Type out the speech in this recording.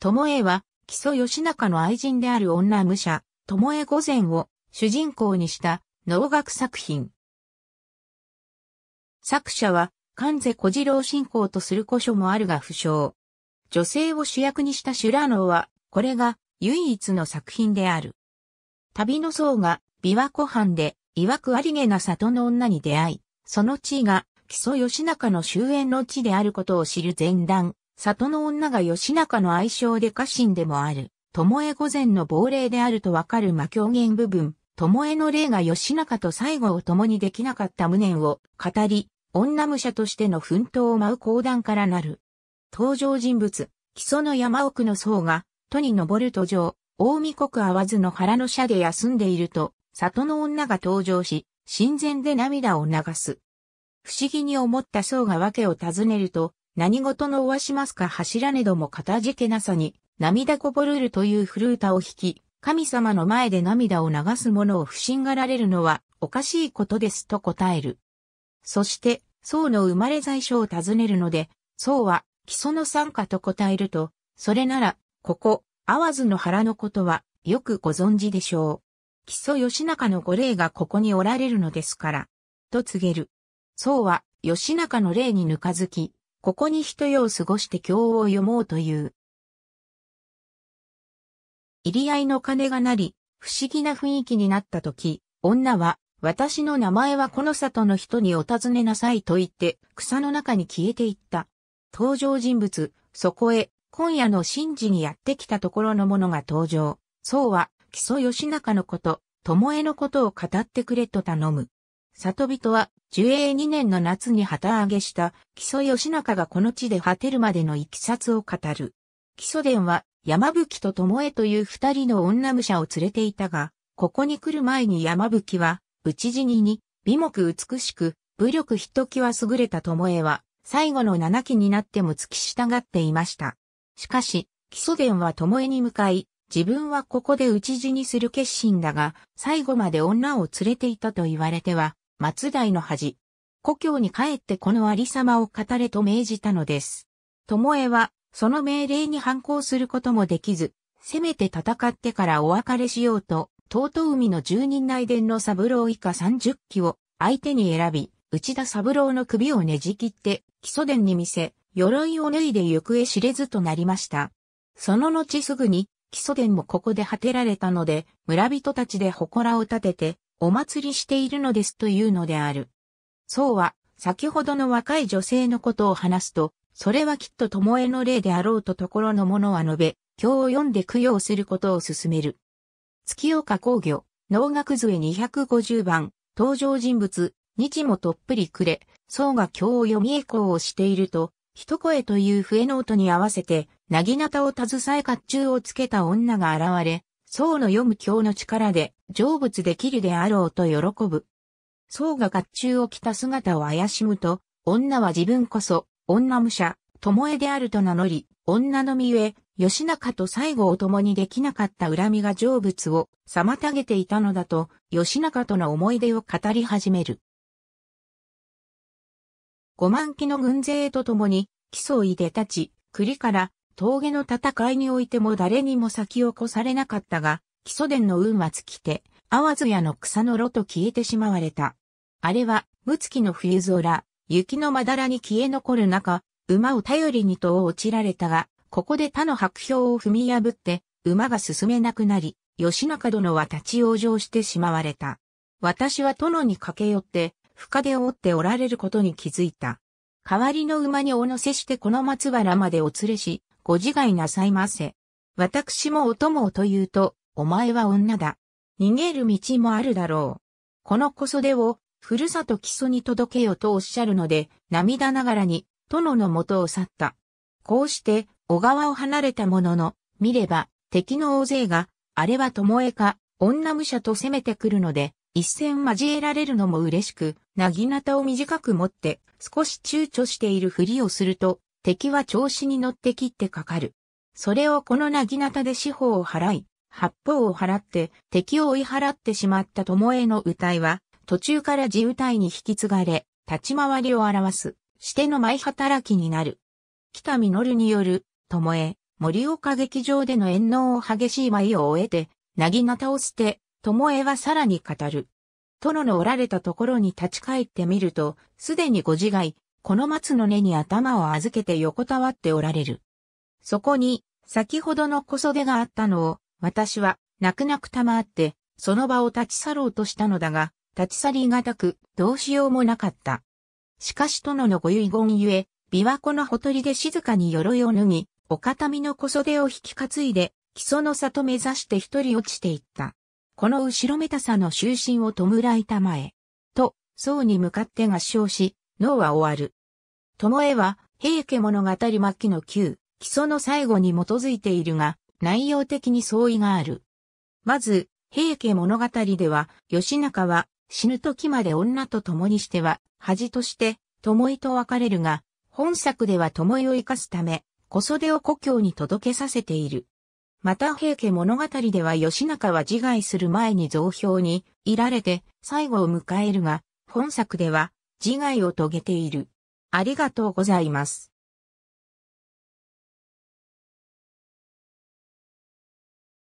巴は、木曽義仲の愛人である女武者、巴御前を主人公にした能楽作品。作者は、関瀬小次郎信仰とする古書もあるが不詳。女性を主役にした修羅能は、これが唯一の作品である。旅の僧が琵琶湖畔で、曰くありげな里の女に出会い、その地位が木曽義仲の終焉の地であることを知る前段、里の女が吉中の愛称で家臣でもある、巴御前の亡霊であるとわかる魔狂言部分、巴の霊が吉中と最後を共にできなかった無念を語り、女武者としての奮闘を舞う講談からなる。登場人物、木曽の山奥の僧が、都に登る途上、大見国合わずの腹の舎で休んでいると、里の女が登場し、神前で涙を流す。不思議に思った僧が訳を尋ねると、何事のおわしますか柱ねども片付けなさに、涙こぼるるという古歌を弾き、神様の前で涙を流す者を不信がられるのはおかしいことですと答える。そして、僧の生まれ在所を尋ねるので、僧は基礎の参加と答えると、それなら、ここ、わずの腹のことはよくご存知でしょう。基礎義仲の御霊がここにおられるのですから、と告げる。僧は義仲の霊にぬかずき、ここに一夜を過ごして経を読もうという。入り合いの鐘が鳴り、不思議な雰囲気になった時、女は、私の名前はこの里の人にお尋ねなさいと言って、草の中に消えていった。登場人物、そこへ、今夜の神事にやってきたところの者が登場。そうは、木曽義仲のこと、巴のことを語ってくれと頼む。里人は、寿永2年の夏に旗揚げした木曽義仲がこの地で果てるまでの行き札を語る。木曽伝は、山吹と巴という二人の女武者を連れていたが、ここに来る前に山吹は、討ち死にに、美目美しく、武力ひときわ優れた巴は、最後の七期になっても付き従っていました。しかし、木曽伝は巴に向かい、自分はここで討ち死にする決心だが、最後まで女を連れていたと言われては、松代の恥。故郷に帰ってこのありさまを語れと命じたのです。えは、その命令に反抗することもできず、せめて戦ってからお別れしようと、遠東海の住人内伝の三郎以下30機を相手に選び、内田三郎の首をねじ切って、基礎殿に見せ、鎧を脱いで行方知れずとなりました。その後すぐに、基礎殿もここで果てられたので、村人たちで祠を建てて、お祭りしているのですというのである。そうは、先ほどの若い女性のことを話すと、それはきっと巴の例であろうとところのものは述べ、経を読んで供養することを勧める。月岡工業、農学図へ250番、登場人物、日もとっぷりくれ、僧が経を読み栄光をしていると、一声という笛の音に合わせて、なぎなたを携え甲冑をつけた女が現れ、僧の読む経の力で成仏できるであろうと喜ぶ。僧が甲冑を着た姿を怪しむと、女は自分こそ、女武者、巴であると名乗り、女の身上、義仲と最後を共にできなかった恨みが成仏を妨げていたのだと、義仲との思い出を語り始める。五万騎の軍勢と共に、基礎をで立ち、栗から峠の戦いにおいても誰にも先を越されなかったが、基礎伝の運は尽きて、淡津屋の草の炉と消えてしまわれた。あれは、六月の冬空、雪のまだらに消え残る中、馬を頼りにと落ちられたが、ここで他の白氷を踏み破って、馬が進めなくなり、吉中殿は立ち往生してしまわれた。私は殿に駆け寄って、深手を追っておられることに気づいた。代わりの馬にお乗せしてこの松原までお連れし、ご自害なさいませ。私もお供をと言うと、お前は女だ。逃げる道もあるだろう。この小袖を、ふるさと基礎に届けよとおっしゃるので、涙ながらに、殿の元を去った。こうして、小川を離れたものの、見れば、敵の大勢が、あれは巴か、女武者と攻めてくるので、一戦交えられるのも嬉しく、なぎなたを短く持って、少し躊躇しているふりをすると、敵は調子に乗って切ってかかる。それをこのなぎなたで四方を払い、八方を払って敵を追い払ってしまった巴江の歌いは、途中から自歌いに引き継がれ、立ち回りを表す、しての舞働きになる。北実による、巴、森岡劇場での演能を激しい舞を終えて、なぎなたを捨て、巴はさらに語る。殿のおられたところに立ち返ってみると、すでにご自害、この松の根に頭を預けて横たわっておられる。そこに、先ほどの小袖があったのを、私は、泣く泣くたまって、その場を立ち去ろうとしたのだが、立ち去りがたく、どうしようもなかった。しかし殿のご遺言ゆえ、琵琶湖のほとりで静かに鎧を脱ぎ、お片身の小袖を引き担いで、木曽の里目指して一人落ちていった。この後ろめたさの終身を弔いたまえ。と、僧に向かって合唱し、脳は終わる。えは、平家物語末期の旧、基礎の最後に基づいているが、内容的に相違がある。まず、平家物語では、義仲は、死ぬ時まで女と共にしては、恥として、えと別れるが、本作ではえを生かすため、小袖を故郷に届けさせている。また平家物語では義仲は自害する前に増票にいられて最後を迎えるが、本作では自害を遂げている。ありがとうございます。